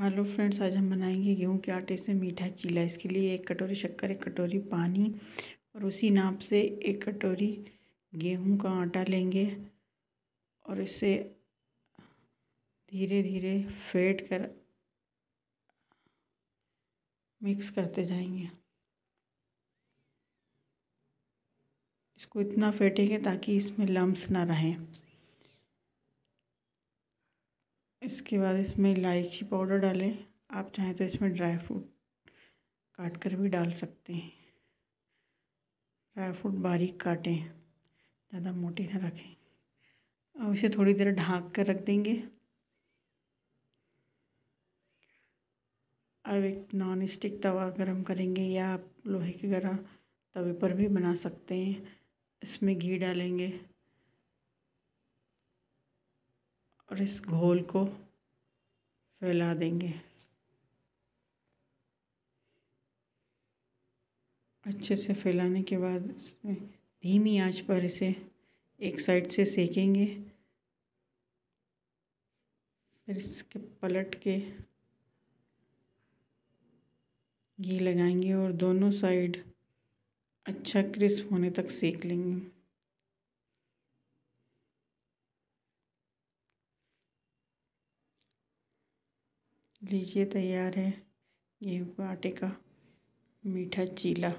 hello friends आज हम बनाएंगे गेहूं के आटे से मीठा चीला इसके लिए एक कटोरी शक्कर एक कटोरी पानी और उसी नाप से एक कटोरी गेहूं का आटा लेंगे और इसे धीरे धीरे फेट कर मिक्स करते जाएंगे इसको इतना फेटेंगे ताकि इसमें लम्स ना रहें इसके बाद इसमें इलायची पाउडर डालें आप चाहें तो इसमें ड्राई फ्रूट काट कर भी डाल सकते हैं ड्राई फ्रूट बारीक काटें ज़्यादा मोटे ना रखें अब इसे थोड़ी देर ढाँक कर रख देंगे अब एक नॉन स्टिक तवा गरम करेंगे या आप लोहे के गरम तवे पर भी बना सकते हैं इसमें घी डालेंगे और इस घोल को फैला देंगे अच्छे से फैलाने के बाद इसमें धीमी आंच पर इसे एक साइड से सेकेंगे फिर इसके पलट के घी लगाएंगे और दोनों साइड अच्छा क्रिस्प होने तक सेक लेंगे लीजिए तैयार है गेहूँ के आटे का मीठा चीला